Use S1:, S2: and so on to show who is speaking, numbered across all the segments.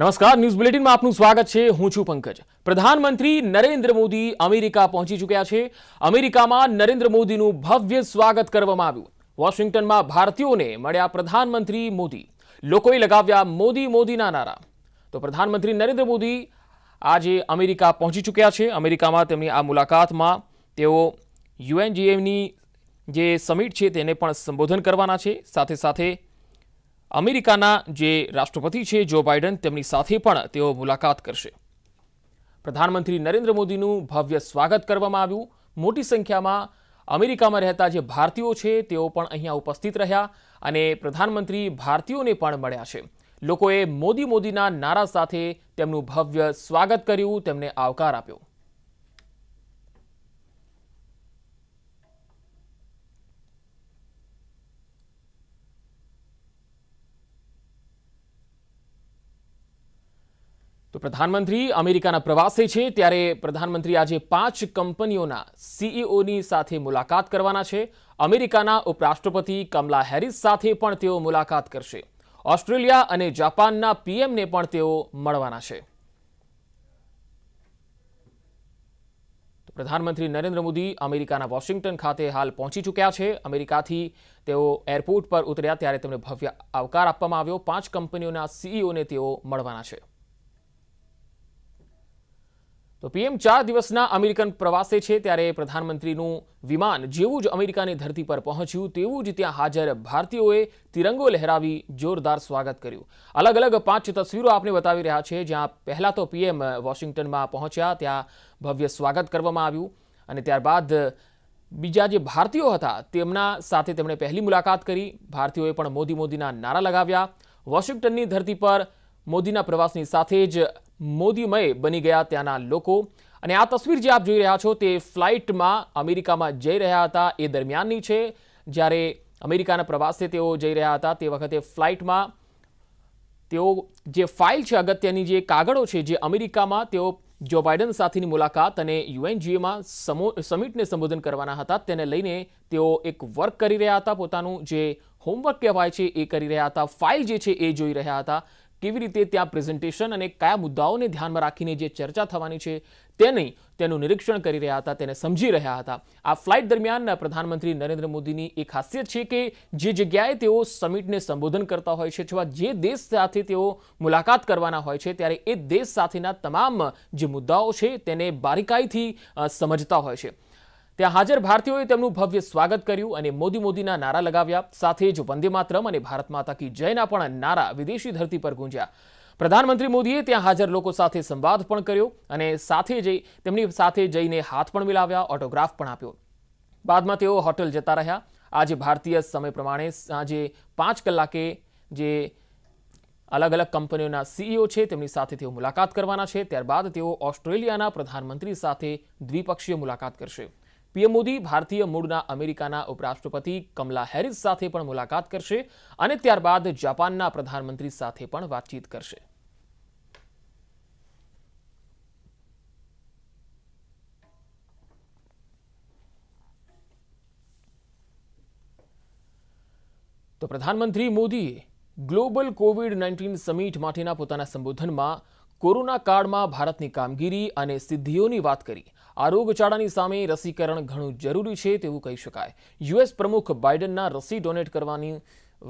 S1: નમસ્કાર ન્યૂઝ બુલેટિનમાં આપનું સ્વાગત છે હું છું પંકજ પ્રધાનમંત્રી નરેન્દ્ર મોદી અમેરિકા પહોંચી ચૂક્યા છે અમેરિકામાં નરેન્દ્ર મોદીનું ભવ્ય સ્વાગત કરવામાં આવ્યું વોશિંગ્ટનમાં ભારતીયોને મળ્યા પ્રધાનમંત્રી મોદી લોકોએ લગાવ્યા મોદી મોદીના નારા તો પ્રધાનમંત્રી નરેન્દ્ર મોદી આજે અમેરિકા પહોંચી ચૂક્યા છે અમેરિકામાં તેમની આ મુલાકાતમાં તેઓ યુએનજીએમની જે સમિટ છે તેને પણ સંબોધન કરવાના છે સાથે સાથે અમેરિકાના જે રાષ્ટ્રપતિ છે જો બાઇડન તેમની સાથે પણ તેઓ મુલાકાત કરશે પ્રધાનમંત્રી નરેન્દ્ર મોદીનું ભવ્ય સ્વાગત કરવામાં આવ્યું મોટી સંખ્યામાં અમેરિકામાં રહેતા જે ભારતીયો છે તેઓ પણ અહીંયા ઉપસ્થિત રહ્યા અને પ્રધાનમંત્રી ભારતીયોને પણ મળ્યા છે લોકોએ મોદી મોદીના નારા સાથે તેમનું ભવ્ય સ્વાગત કર્યું તેમને આવકાર આપ્યો તો પ્રધાનમંત્રી અમેરિકાના પ્રવાસે છે ત્યારે પ્રધાનમંત્રી આજે પાંચ કંપનીઓના સીઈઓની e સાથે મુલાકાત કરવાના છે અમેરિકાના ઉપરાષ્ટ્રપતિ કમલા હેરિસ સાથે પણ તેઓ મુલાકાત કરશે ઓસ્ટ્રેલિયા અને જાપાનના પીએમને પણ તેઓ મળવાના છે પ્રધાનમંત્રી નરેન્દ્ર મોદી અમેરિકાના વોશિંગ્ટન ખાતે હાલ પહોંચી ચૂક્યા છે અમેરિકાથી તેઓ એરપોર્ટ પર ઉતર્યા ત્યારે તેમને ભવ્ય આવકાર આપવામાં આવ્યો પાંચ કંપનીઓના સીઈઓને e તેઓ મળવાના છે તો પીએમ ચાર દિવસના અમેરિકન પ્રવાસે છે ત્યારે પ્રધાનમંત્રીનું વિમાન જેવું જ અમેરિકાની ધરતી પર પહોંચ્યું તેવું જ ત્યાં હાજર ભારતીયોએ તિરંગો લહેરાવી જોરદાર સ્વાગત કર્યું અલગ અલગ પાંચ તસવીરો આપને બતાવી રહ્યા છે જ્યાં પહેલાં તો પીએમ વોશિંગ્ટનમાં પહોંચ્યા ત્યાં ભવ્ય સ્વાગત કરવામાં આવ્યું અને ત્યારબાદ બીજા જે ભારતીયો હતા તેમના સાથે તેમણે પહેલી મુલાકાત કરી ભારતીયોએ પણ મોદી મોદીના નારા લગાવ્યા વોશિંગ્ટનની ધરતી પર મોદીના પ્રવાસની સાથે જ મોદીમય બની ગયા ત્યાંના લોકો અને આ તસવીર જે આપ જોઈ રહ્યા છો તે ફ્લાઇટમાં અમેરિકામાં જઈ રહ્યા હતા એ દરમિયાનની છે જ્યારે અમેરિકાના પ્રવાસે તેઓ જઈ રહ્યા હતા તે વખતે ફ્લાઇટમાં તેઓ જે ફાઇલ છે અગત્યની જે કાગળો છે જે અમેરિકામાં તેઓ જો બાઇડન સાથેની મુલાકાત અને યુએનજીએમાં સમિટને સંબોધન કરવાના હતા તેને લઈને તેઓ એક વર્ક કરી રહ્યા હતા પોતાનું જે હોમવર્ક કહેવાય છે એ કરી રહ્યા હતા ફાઇલ જે છે એ જોઈ રહ્યા હતા કેવી રીતે ત્યાં પ્રેઝન્ટેશન અને કયા મુદ્દાઓને ધ્યાનમાં રાખીને જે ચર્ચા થવાની છે તેની તેનું નિરીક્ષણ કરી રહ્યા હતા તેને સમજી રહ્યા હતા આ ફ્લાઇટ દરમિયાન પ્રધાનમંત્રી નરેન્દ્ર મોદીની એક ખાસિયત છે કે જે જગ્યાએ તેઓ સમિટને સંબોધન કરતા હોય છે અથવા જે દેશ સાથે તેઓ મુલાકાત કરવાના હોય છે ત્યારે એ દેશ સાથેના તમામ જે મુદ્દાઓ છે તેને બારીકાઈથી સમજતા હોય છે ત્યાં હાજર ભારતીયોએ તેમનું ભવ્ય સ્વાગત કર્યું અને મોદી મોદીના નારા લગાવ્યા સાથે જ વંદે માતરમ અને ભારત માતા કી જયના પણ નારા વિદેશી ધરતી પર ગુંજ્યા પ્રધાનમંત્રી મોદીએ ત્યાં હાજર લોકો સાથે સંવાદ પણ કર્યો અને સાથે જઈ તેમની સાથે જઈને હાથ પણ મિલાવ્યા ઓટોગ્રાફ પણ આપ્યો બાદમાં તેઓ હોટેલ જતા રહ્યા આજે ભારતીય સમય પ્રમાણે સાંજે પાંચ કલાકે જે અલગ અલગ કંપનીઓના સીઈઓ છે તેમની સાથે તેઓ મુલાકાત કરવાના છે ત્યારબાદ તેઓ ઓસ્ટ્રેલિયાના પ્રધાનમંત્રી સાથે દ્વિપક્ષીય મુલાકાત કરશે પીએમ મોદી ભારતીય મૂળના અમેરિકાના ઉપરાષ્ટ્રપતિ કમલા હેરિસ સાથે પણ મુલાકાત કરશે અને ત્યારબાદ જાપાનના પ્રધાનમંત્રી સાથે પણ વાતચીત કરશે તો પ્રધાનમંત્રી મોદીએ ગ્લોબલ કોવિડ નાઇન્ટીન સમિટ માટેના પોતાના સંબોધનમાં કોરોના કાળમાં ભારતની કામગીરી અને સિદ્ધિઓની વાત કરી આ રોગચાળાની સામે રસીકરણ ઘણું જરૂરી છે તેવું કહી શકાય યુએસ પ્રમુખ બાઇડનના રસી ડોનેટ કરવાની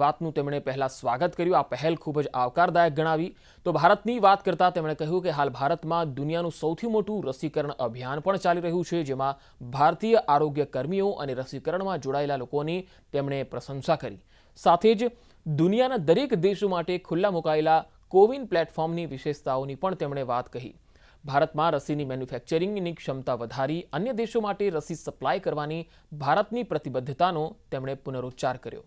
S1: વાતનું તેમણે પહેલાં સ્વાગત કર્યું આ પહેલ ખૂબ જ આવકારદાયક ગણાવી તો ભારતની વાત કરતાં તેમણે કહ્યું કે હાલ ભારતમાં દુનિયાનું સૌથી મોટું રસીકરણ અભિયાન પણ ચાલી રહ્યું છે જેમાં ભારતીય આરોગ્ય કર્મીઓ અને રસીકરણમાં જોડાયેલા લોકોની તેમણે પ્રશંસા કરી સાથે જ દુનિયાના દરેક દેશો માટે ખુલ્લા મુકાયેલા કોવિન પ્લેટફોર્મની વિશેષતાઓની પણ તેમણે વાત કહી ભારતમાં રસીની મેન્યુફેક્ચરિંગની ક્ષમતા વધારી અન્ય દેશો માટે રસી સપ્લાય કરવાની ભારતની પ્રતિબદ્ધતાનો તેમણે પુનરુચ્ચાર કર્યો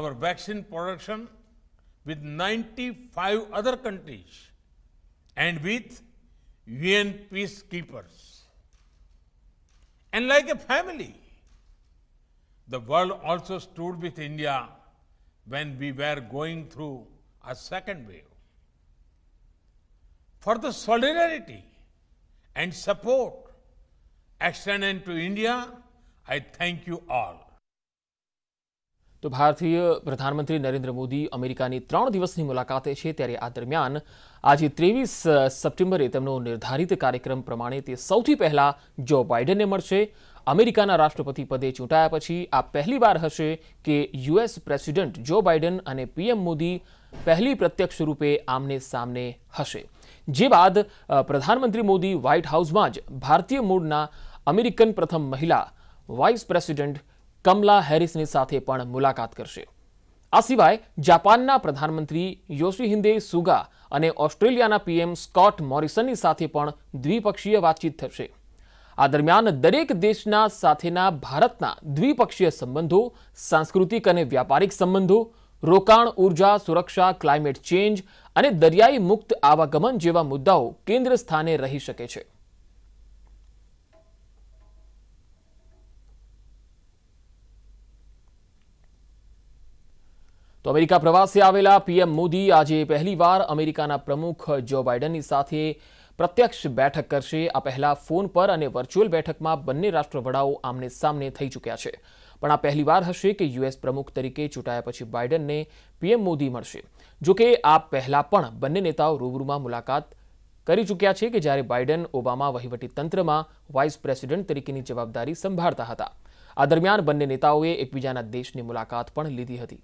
S1: our vaccine production with 95 other countries and with UN peacekeepers. And like a family, The world also stood with India when we were going through a second wave. For the solidarity and support extended to India, I thank you all. તો ભારતીય પ્રધાનમંત્રી નરેન્દ્ર મોદી અમેરિકાની ત્રણ દિવસની મુલાકાતે છે ત્યારે આ દરમિયાન આજે ત્રેવીસ સપ્ટેમ્બરે તેમનો નિર્ધારિત કાર્યક્રમ પ્રમાણે તે સૌથી પહેલા જો બાઇડનને મળશે અમેરિકાના રાષ્ટ્રપતિ પદે ચૂંટાયા પછી આ પહેલી વાર હશે કે યુએસ પ્રેસિડેન્ટ જો બાઇડન અને પીએમ મોદી પહેલી પ્રત્યક્ષ રૂપે આમને સામને હશે જે બાદ પ્રધાનમંત્રી મોદી વ્હાઇટ હાઉસમાં જ ભારતીય મૂળના અમેરિકન પ્રથમ મહિલા વાઇસ પ્રેસિડેન્ટ કમલા હેરિસની સાથે પણ મુલાકાત કરશે આ સિવાય જાપાનના પ્રધાનમંત્રી યોશિહિન્દે સુગા અને ઓસ્ટ્રેલિયાના પીએમ સ્કોટ મોરિસનની સાથે પણ દ્વિપક્ષીય વાતચીત થશે આ દરમિયાન દરેક દેશના સાથેના ભારતના દ્વિપક્ષીય સંબંધો સાંસ્કૃતિક અને વ્યાપારિક સંબંધો રોકાણ ઉર્જા સુરક્ષા ક્લાઇમેટ ચેન્જ અને દરિયાઈ મુક્ત આવાગમન જેવા મુદ્દાઓ કેન્દ્ર સ્થાને રહી શકે છે તો અમેરિકા પ્રવાસે આવેલા પીએમ મોદી આજે પહેલીવાર અમેરિકાના પ્રમુખ જો બાઇડનની સાથે પ્રત્યક્ષ બેઠક કરશે આ પહેલા ફોન પર અને વર્ચ્યુઅલ બેઠકમાં બંને રાષ્ટ્રવડાઓ આમને સામને થઈ ચૂક્યા છે પણ આ પહેલીવાર હશે કે યુએસ પ્રમુખ તરીકે ચૂંટાયા પછી બાઇડનને પીએમ મોદી મળશે જોકે આ પહેલા પણ બંને નેતાઓ રૂબરૂમાં મુલાકાત કરી ચૂક્યા છે કે જ્યારે બાઇડન ઓબામા વહીવટીતંત્રમાં વાઇસ પ્રેસિડેન્ટ તરીકેની જવાબદારી સંભાળતા હતા આ દરમિયાન બંને નેતાઓએ એકબીજાના દેશની મુલાકાત પણ લીધી હતી